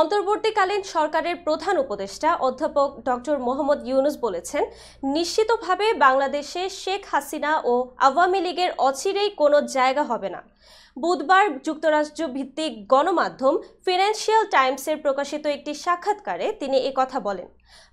অন্তর্বর্তীকালীন সরকারের প্রধান উপদেষ্টা অধ্যাপক ডক্টর মোহাম্মদ ইউনুস বলেছেন নিশ্চিতভাবে বাংলাদেশে শেখ হাসিনা ও আওয়ামী লীগের অচিরেই কোনো জায়গা হবে না বুধবার যুক্তরাষ্ট্র ভিত্তিক গণমাধ্যম ফিনান্সিয়াল টাইমসের প্রকাশিত একটি সাক্ষাৎকারে তিনি কথা বলেন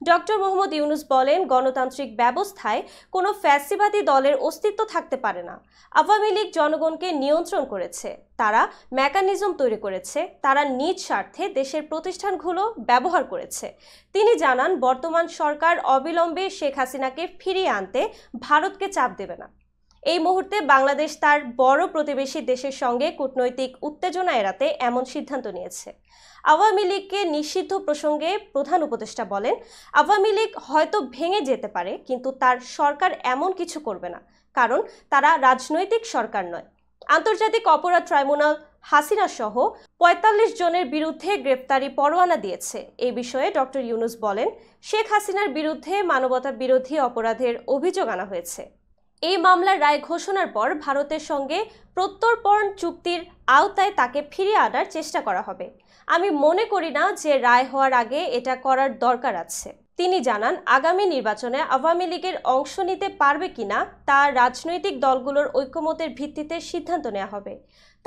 ডক্টর মোহাম্মদ ইউনুস বলেন গণতান্ত্রিক ব্যবস্থায় কোনো ফ্যাসিবাদী দলের অস্তিত্ব থাকতে পারে না আওয়ামী লীগ জনগণকে নিয়ন্ত্রণ করেছে তারা মেকানিজম তৈরি করেছে তারা নিজ স্বার্থে দেশের প্রতিষ্ঠানগুলো ব্যবহার করেছে তিনি জানান বর্তমান সরকার অবিলম্বে শেখ হাসিনাকে ফিরিয়ে আনতে ভারতকে চাপ দেবে না এই মুহূর্তে বাংলাদেশ তার বড় প্রতিবেশী দেশের সঙ্গে কূটনৈতিক উত্তেজনা এড়াতে এমন সিদ্ধান্ত নিয়েছে আওয়ামী লীগকে নিষিদ্ধ প্রসঙ্গে প্রধান উপদেষ্টা বলেন আওয়ামী লীগ হয়তো ভেঙে যেতে পারে কিন্তু তার সরকার এমন কিছু করবে না কারণ তারা রাজনৈতিক সরকার নয় আন্তর্জাতিক অপরাধ ট্রাইব্যুনাল হাসিনা সহ পঁয়তাল্লিশ জনের বিরুদ্ধে গ্রেপ্তারি পরোয়ানা দিয়েছে এই বিষয়ে ডক্টর ইউনুস বলেন শেখ হাসিনার বিরুদ্ধে মানবতা বিরোধী অপরাধের অভিযোগ আনা হয়েছে এই মামলার রায় ঘোষণার পর ভারতের সঙ্গে প্রত্যর্পণ চুক্তির আওতায় তাকে ফিরিয়ে আনার চেষ্টা করা হবে আমি মনে করি না যে রায় হওয়ার আগে এটা করার দরকার আছে তিনি জানান আগামী নির্বাচনে আওয়ামী লীগের অংশ নিতে পারবে কিনা তা রাজনৈতিক দলগুলোর ঐক্যমতের ভিত্তিতে সিদ্ধান্ত নেওয়া হবে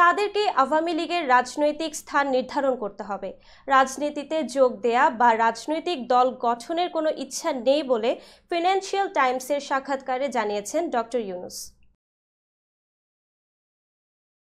তাদেরকে আওয়ামী লীগের রাজনৈতিক স্থান নির্ধারণ করতে হবে রাজনীতিতে যোগ দেয়া বা রাজনৈতিক দল গঠনের কোনো ইচ্ছা নেই বলে ফিনান্সিয়াল টাইমসের সাক্ষাৎকারে জানিয়েছেন ডক্টর ইউনুস